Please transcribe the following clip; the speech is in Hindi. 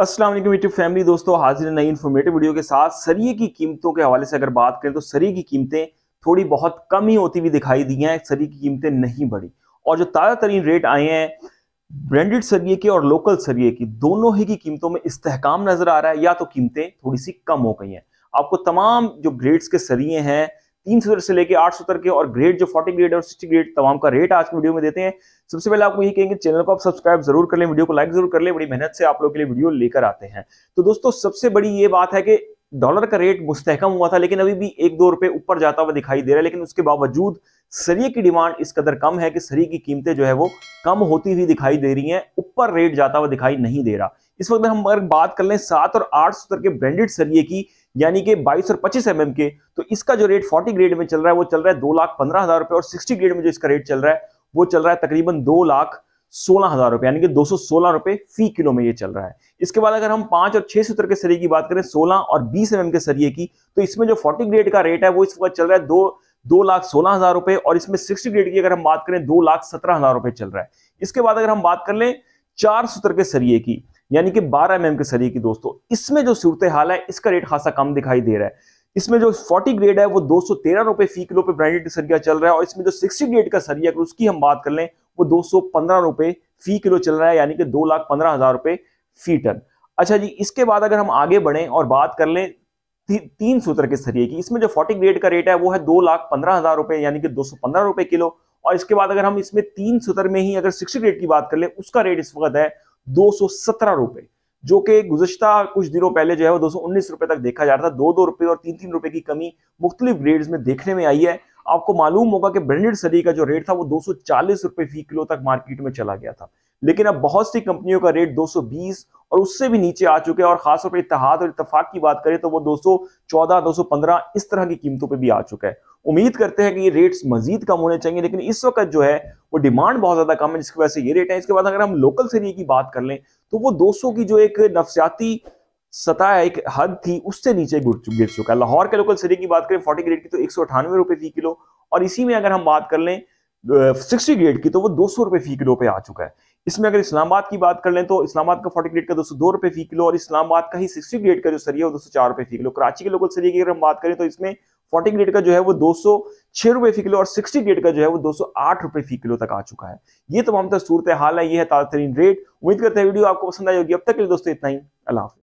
असलम यूट्यूब फैमिली दोस्तों हाजिर नई इन्फॉर्मेटिव वीडियो के साथ सरिये की कीमतों के हवाले से अगर बात करें तो सरिये की कीमतें थोड़ी बहुत कम ही होती हुई दिखाई दी हैं सरिये की कीमतें नहीं बढ़ी और जो ताज़ा तरीन रेट आए हैं ब्रांडेड सरिये के और लोकल सरिये की दोनों ही की कीमतों में इस्तेकाम नज़र आ रहा है या तो कीमतें थोड़ी सी कम हो गई हैं आपको तमाम जो ग्रेड्स के सरिये हैं तीन सौ से लेकर आठ सौ तक के और ग्रेड जो फोर्टी ग्रेड और सिक्सटी ग्रेड तमाम का रेट आज के वीडियो में देते हैं सबसे पहले आपको ये कहेंगे चैनल को आप सब्सक्राइब जरूर कर लें वीडियो को लाइक जरूर कर लें बड़ी मेहनत से आप लोग के लिए वीडियो लेकर आते हैं तो दोस्तों सबसे बड़ी ये बात है कि डॉलर का रेट मुस्तहकम हुआ था लेकिन अभी भी एक दो रुपए ऊपर जाता हुआ दिखाई दे रहा है लेकिन उसके बावजूद सरिये की डिमांड इस कदर कम है कि सरिये की कीमतें जो है वो कम होती हुई दिखाई दे रही हैं ऊपर रेट जाता हुआ दिखाई नहीं दे रहा इस वक्त हम अगर बात कर लें सात और आठ सूत्र के ब्रांडेड सरिये की यानी कि 22 और 25 एम के तो इसका जो रेट 40 ग्रेड में चल रहा है वो चल रहा है दो लाख पंद्रह हजार रुपये और 60 ग्रेड में जो इसका रेट चल रहा है वो चल रहा है तकरीबन दो लाख सोलह हजार रुपए यानी कि दो सौ सोलह रुपए फी किलो में ये चल रहा है इसके बाद अगर हम पांच और छह सूत्र के सरिये की बात करें सोलह और बीस एम के सरिये की तो इसमें जो फोर्टी ग्रेड का रेट है वो इस वक्त चल रहा है दो दो लाख सोलह हजार रुपए और इसमें सिक्सटी ग्रेड की अगर हम बात करें दो लाख सत्रह हजार रुपए चल रहा है इसके बाद अगर हम बात कर लें चार सूत्र के सरिये की यानी कि 12 एम mm के सरी की दोस्तों इसमें जो सूरत हाल है इसका रेट खासा कम दिखाई दे रहा है इसमें जो 40 ग्रेड है वो दो सौ तेरह रुपए फी किलो पे ब्रांडेड सरिया चल रहा है और इसमें जो 60 ग्रेड का सरिया अगर उसकी हम बात कर लें वो दो सौ पंद्रह रुपए फी किलो चल रहा है यानी कि दो लाख पंद्रह हजार रुपए फी टन अच्छा जी इसके बाद अगर हम आगे बढ़े और बात कर लें ती, तीन सूत्र के सरिये की इसमें जो फोर्टी ग्रेड का रेट है वो है दो लाख पंद्रह हजार रुपए यानी कि दो सौ पंद्रह रुपए किलो और इसके बाद अगर हम इसमें तीन सूत्र में ही अगर सिक्सटी ग्रेड की बात कर ले उसका रेट इस वक्त है दो रुपए जो कि गुजश्ता कुछ दिनों पहले जो है वो दो रुपए तक देखा जा रहा था दो दो रुपए और तीन तीन रुपए की कमी मुख्तलिफ ग्रेड्स में देखने में आई है आपको मालूम होगा कि ब्रांडेड सरी का जो रेट था वो 240 रुपए फी किलो तक मार्केट में चला गया था लेकिन अब बहुत सी कंपनियों का रेट 220 और उससे भी नीचे आ चुके हैं और खासतौर पर इतिहाद और इतफाक की बात करें तो वो 214, 215 इस तरह की कीमतों पर भी आ चुका है उम्मीद करते हैं कि ये रेट्स मजीद कम होने चाहिए लेकिन इस वक्त जो है वो डिमांड बहुत ज़्यादा कम है जिसकी वजह से ये रेट है इसके बाद अगर हम लोकल एरिए की बात कर लें तो वो दो की जो एक नफसियाती सतह एक हद थी उससे नीचे गिर चुका है लाहौर के लोकल सिरे की बात करें फोर्टी ग्रेड की तो एक सौ अठानवे रुपए फी किलो और इसी में अगर हम बात कर लें सिक्सटी ग्रेड की तो वो दो सौ रुपये फी किलो पे आ चुका है इसमें अगर इस्लामाबाद की बात कर लें तो इस्लामाबाद का फोर्टी ग्रेड का दो सौ दो रुपये फी किलो और इस्लामाबाद का ही सिक्सटी ग्रेड का जो सरिया है वो दो सौ चार रुपये फी किलो कराची के लोकल सरिया की अगर हम बात करें तो इसमें फोर्टी ग्रेड का जो है वो दो सौ छह रुपए फी किलो और सिक्सटी ग्रेड का जो है वो दो सौ आठ रुपए फी किलो तक आ चुका है ये तमाम तर सूरत हाल है ये है ताजा रेट उम्मीद करते हैं वीडियो आपको पसंद आई होगी अब तक के लिए दोस्तों इतना ही अल्लाह